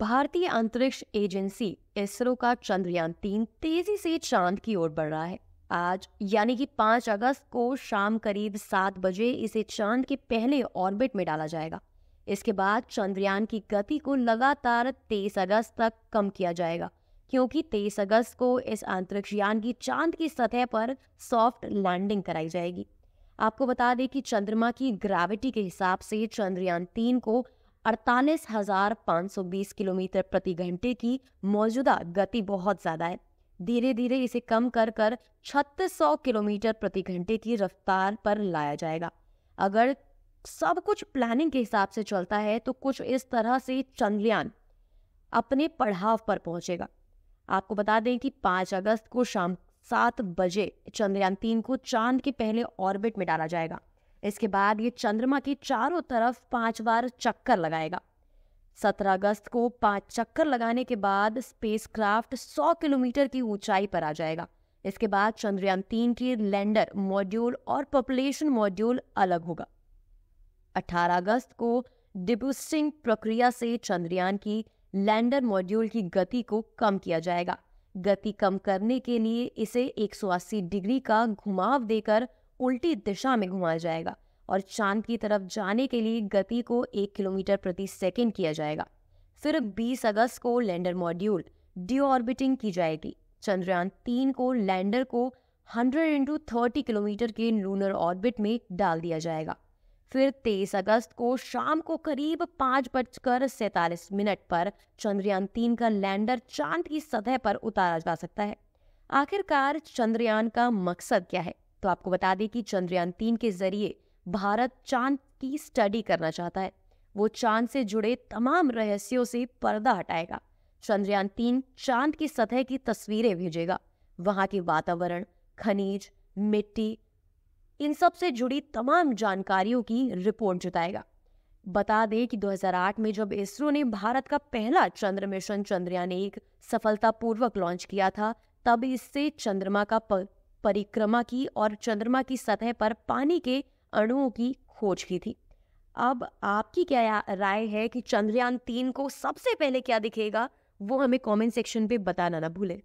भारतीय अंतरिक्ष एजेंसी इसरो का चंद्रयान तीन तेजी से चांद की ओर बढ़ रहा है आज यानी कि 5 अगस्त को शाम करीब सात बजे इसे चांद के पहले ऑर्बिट में डाला जाएगा इसके बाद चंद्रयान की गति को लगातार तेईस अगस्त तक कम किया जाएगा क्योंकि तेईस अगस्त को इस अंतरिक्ष यान की चांद की सतह पर सॉफ्ट लैंडिंग कराई जाएगी आपको बता दें कि चंद्रमा की ग्रेविटी के हिसाब से चंद्रयान तीन को अड़तालीस हजार पाँच सौ बीस किलोमीटर प्रति घंटे की मौजूदा गति बहुत ज़्यादा है धीरे धीरे इसे कम कर कर छत्तीस सौ किलोमीटर प्रति घंटे की रफ्तार पर लाया जाएगा अगर सब कुछ प्लानिंग के हिसाब से चलता है तो कुछ इस तरह से चंद्रयान अपने पड़ाव पर पहुंचेगा आपको बता दें कि पाँच अगस्त को शाम सात बजे चंद्रयान तीन को चांद के पहले ऑर्बिट में डाला जाएगा इसके बाद ये चंद्रमा की चारों तरफ पांच बार चक्कर लगाएगा 17 अगस्त को पांच चक्कर लगाने के बाद स्पेसक्राफ्ट 100 किलोमीटर की ऊंचाई पर आ जाएगा इसके बाद चंद्रयान तीन के लैंडर मॉड्यूल और पॉपुलेशन मॉड्यूल अलग होगा 18 अगस्त को डिब्यूस्टिंग प्रक्रिया से चंद्रयान की लैंडर मॉड्यूल की गति को कम किया जाएगा गति कम करने के लिए इसे 180 डिग्री का घुमाव देकर उल्टी दिशा में घुमाया जाएगा और चांद की तरफ जाने के लिए गति को एक किलोमीटर प्रति सेकेंड किया जाएगा फिर 20 अगस्त को लैंडर मॉड्यूल ऑर्बिटिंग की जाएगी चंद्रयान तीन को लैंडर को 100 इंटू थर्टी किलोमीटर के लूनर ऑर्बिट में डाल दिया जाएगा फिर 23 अगस्त को शाम को करीब पाँच बजकर सैतालीस मिनट पर चंद्रयान तीन का लैंडर चांद की सतह पर उतारा जा सकता है आखिरकार चंद्रयान का मकसद क्या है तो आपको बता दें कि चंद्रयान तीन के जरिए भारत चांद की स्टडी करना चाहता है वो चांद से जुड़े तमाम रहस्यों से पर्दा हटाएगा चंद्रयान तीन चांद की सतह की तस्वीरें भेजेगा वहां के वातावरण खनिज मिट्टी इन सब से जुड़ी तमाम जानकारियों की रिपोर्ट जुटाएगा बता दें कि 2008 में जब इसरो ने भारत का पहला चंद्र मिशन चंद्रयान एक सफलतापूर्वक लॉन्च किया था तब इससे चंद्रमा का परिक्रमा की और चंद्रमा की सतह पर पानी के अणुओं की खोज की थी अब आपकी क्या राय है कि चंद्रयान तीन को सबसे पहले क्या दिखेगा वो हमें कमेंट सेक्शन पे बताना ना भूलें